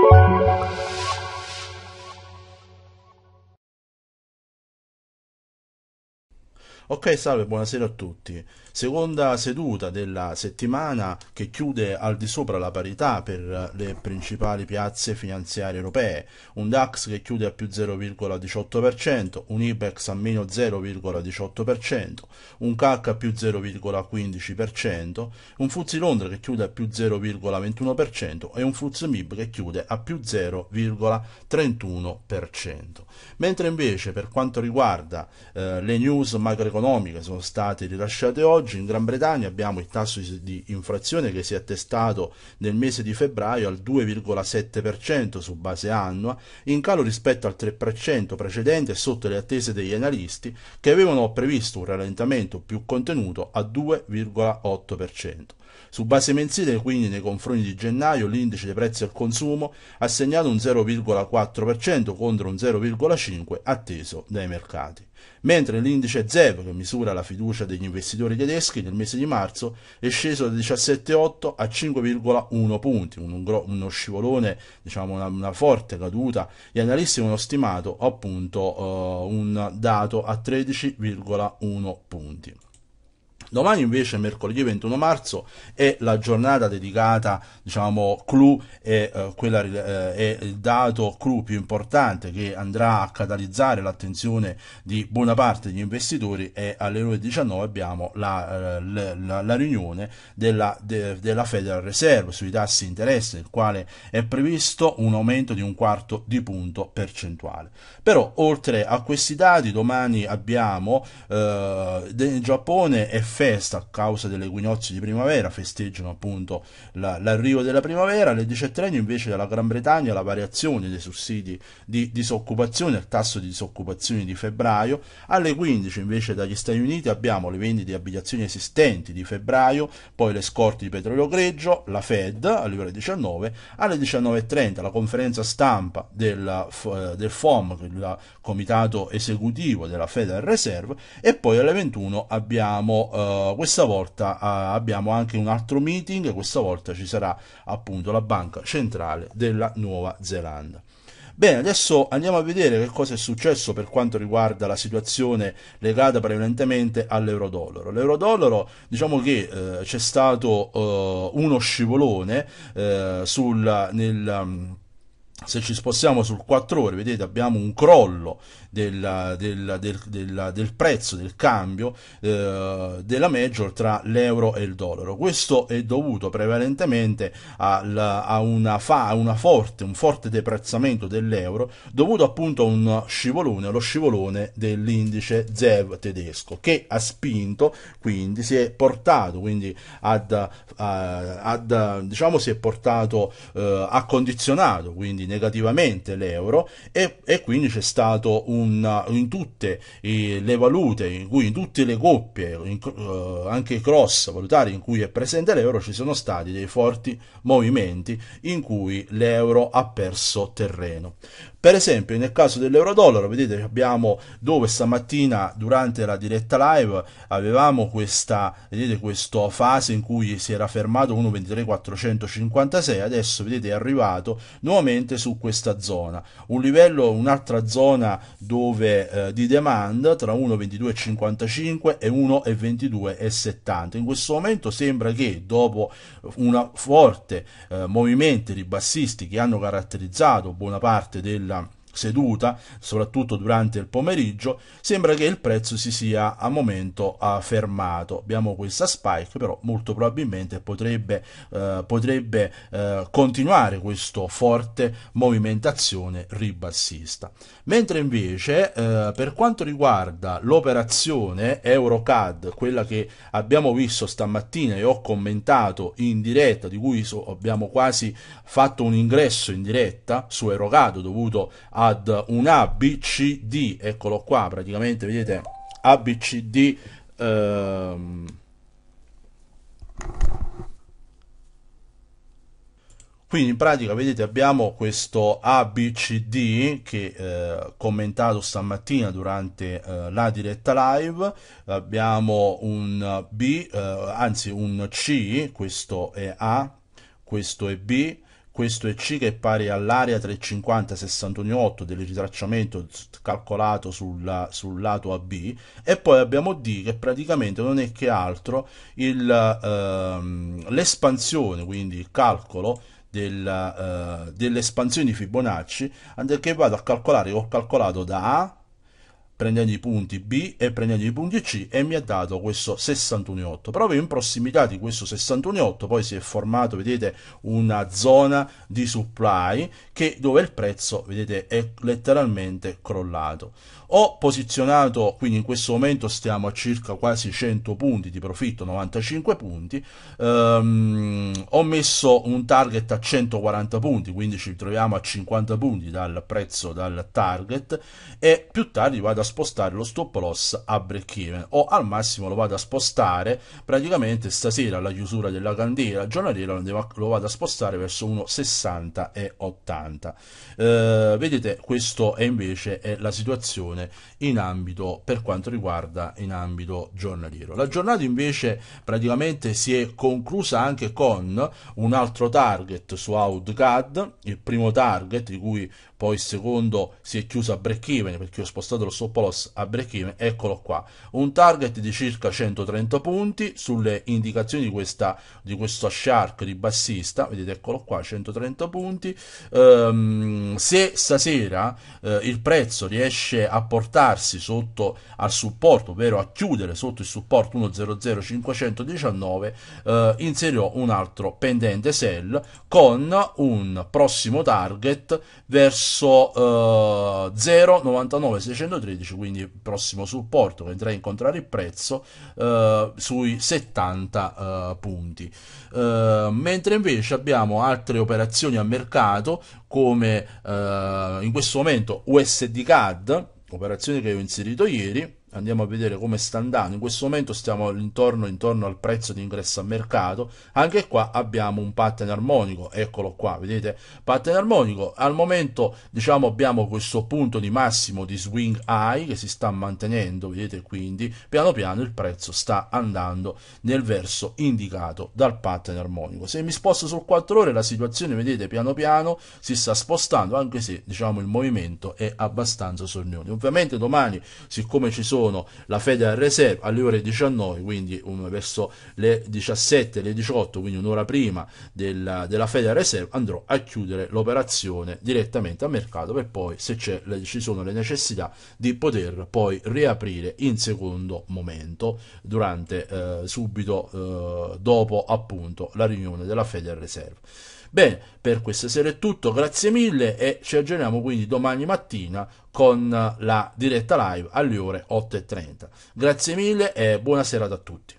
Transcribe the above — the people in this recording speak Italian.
Música Ok, salve, buonasera a tutti. Seconda seduta della settimana che chiude al di sopra la parità per le principali piazze finanziarie europee. Un DAX che chiude a più 0,18%, un IBEX a meno 0,18%, un CAC a più 0,15%, un FUZI Londra che chiude a più 0,21% e un FTSE MIB che chiude a più 0,31%. Mentre invece per quanto riguarda eh, le news macroeconomiche economiche sono state rilasciate oggi. In Gran Bretagna abbiamo il tasso di inflazione che si è attestato nel mese di febbraio al 2,7% su base annua, in calo rispetto al 3% precedente sotto le attese degli analisti che avevano previsto un rallentamento più contenuto a 2,8%. Su base mensile, quindi, nei confronti di gennaio, l'indice dei prezzi al consumo ha segnato un 0,4% contro un 0,5% atteso dai mercati. Mentre l'indice ZEV, che misura la fiducia degli investitori tedeschi, nel mese di marzo è sceso da 17,8 a 5,1 punti, un, uno scivolone, diciamo una, una, forte caduta. Gli analisti hanno stimato appunto eh, un dato a 13,1 punti. Domani invece, mercoledì 21 marzo, è la giornata dedicata, diciamo, clou, è, eh, quella, eh, è il dato clou più importante che andrà a catalizzare l'attenzione di buona parte degli investitori e alle ore 19 abbiamo la, eh, la, la, la riunione della, de, della, Federal Reserve sui tassi di interesse, nel quale è previsto un aumento di un quarto di punto percentuale. Però, oltre a questi dati, domani abbiamo eh, in Giappone è festa a causa dell'equinozio di primavera, festeggiano appunto la, l'arrivo della primavera, alle 10.30 invece dalla Gran Bretagna la variazione dei sussidi di disoccupazione, il tasso di disoccupazione di febbraio, alle 15 invece dagli Stati Uniti abbiamo le vendite di abitazioni esistenti di febbraio, poi le scorte di petrolio greggio, la Fed alle ore 19, alle 19.30 la conferenza stampa del, del FOM, il comitato esecutivo della Federal Reserve, e poi alle 21 abbiamo eh, questa volta uh, abbiamo anche un altro meeting, questa volta ci sarà appunto la Banca Centrale della Nuova Zelanda. Bene, adesso andiamo a vedere che cosa è successo per quanto riguarda la situazione legata prevalentemente all'euro-dollaro. L'euro-dollaro, diciamo che eh, c'è stato eh, uno scivolone eh, sul, nel... Um, se ci spostiamo sul 4 ore, vedete abbiamo un crollo del, del, del, del prezzo del cambio eh, della major tra l'euro e il dollaro. Questo è dovuto prevalentemente al, a una fa, una forte, un forte deprezzamento dell'euro dovuto appunto a un scivolone, allo scivolone dell'indice ZEV tedesco che ha spinto, quindi si è portato, quindi ad, ad, eh, ad, diciamo si è portato, eh, ha condizionato quindi negativamente l'euro e, e quindi c'è stato un, in tutte le valute, in cui in tutte le coppie, in, uh, anche cross valutari in cui è presente l'euro, ci sono stati dei forti movimenti in cui l'euro ha perso terreno. Per esempio, nel caso dell'euro-dollaro, vedete abbiamo dove stamattina durante la diretta live avevamo questa, vedete, questa fase in cui si era fermato 1,23456, adesso vedete è arrivato nuovamente su questa zona. Un livello, un'altra zona dove, eh, di demand tra 1,22,55 e 1,22,70. In questo momento sembra che dopo un forte eh, movimento di bassisti che hanno caratterizzato buona parte della seduta, soprattutto durante il pomeriggio, sembra che il prezzo si sia a momento ah, fermato. Abbiamo questa spike, però molto probabilmente potrebbe, uh, potrebbe uh, continuare questa forte movimentazione ribassista. Mentre invece eh, per quanto riguarda l'operazione EuroCAD, quella che abbiamo visto stamattina e ho commentato in diretta, di cui so, abbiamo quasi fatto un ingresso in diretta su EuroCAD dovuto a ad un ABCD, eccolo qua, praticamente vedete ABCD ehm, Quindi in pratica vedete abbiamo questo ABCD che eh, commentato stamattina durante eh, la diretta live, abbiamo un B, eh, anzi un C, questo è A, questo è B, questo è C che è pari all'area 350-618 del ritracciamento calcolato sulla, sul lato AB e poi abbiamo D che praticamente non è che altro il, ehm, l'espansione, quindi il calcolo del, eh, dell'espansione di Fibonacci che vado a calcolare, ho calcolato da A prendendo i punti B e prendendo i punti C e mi ha dato questo 61,8 proprio in prossimità di questo 61,8 poi si è formato vedete una zona di supply che, dove il prezzo vedete è letteralmente crollato ho posizionato quindi in questo momento stiamo a circa quasi 100 punti di profitto 95 punti ehm, ho messo un target a 140 punti quindi ci troviamo a 50 punti dal prezzo dal target e più tardi vado a spostare lo stop loss a break even o al massimo lo vado a spostare praticamente stasera alla chiusura della candela giornaliera lo vado a spostare verso 1,60 e 80 eh, vedete questo è invece è la situazione in ambito per quanto riguarda in ambito giornaliero la giornata invece praticamente si è conclusa anche con un altro target su outcad il primo target di cui poi il secondo si è chiuso a break even perché ho spostato lo stop loss a break even, eccolo qua, un target di circa 130 punti sulle indicazioni di, questa, di questo shark di bassista, vedete eccolo qua, 130 punti, um, se stasera uh, il prezzo riesce a portarsi sotto al supporto, ovvero a chiudere sotto il supporto 1.00519, uh, eh, inserirò un altro pendente sell con un prossimo target verso verso eh, 0,99613, quindi prossimo supporto che andrà a incontrare il prezzo eh, sui 70 eh, punti. Eh, mentre invece abbiamo altre operazioni a mercato come eh, in questo momento USD CAD, operazione che ho inserito ieri, andiamo a vedere come sta andando in questo momento stiamo intorno, intorno al prezzo di ingresso a mercato anche qua abbiamo un pattern armonico eccolo qua vedete pattern armonico al momento diciamo abbiamo questo punto di massimo di swing high che si sta mantenendo vedete quindi piano piano il prezzo sta andando nel verso indicato dal pattern armonico se mi sposto sul 4 ore la situazione vedete piano piano si sta spostando anche se diciamo il movimento è abbastanza sornione ovviamente domani siccome ci sono sono la Federal Reserve alle ore 19, quindi um, verso le 17, le 18, quindi un'ora prima della, della Federal Reserve, andrò a chiudere l'operazione direttamente a mercato per poi, se le, ci sono le necessità, di poter poi riaprire in secondo momento, durante, eh, subito eh, dopo appunto la riunione della Federal Reserve. Bene, per questa sera è tutto, grazie mille e ci aggiorniamo quindi domani mattina con la diretta live alle ore 8.30. Grazie mille e buona serata a tutti.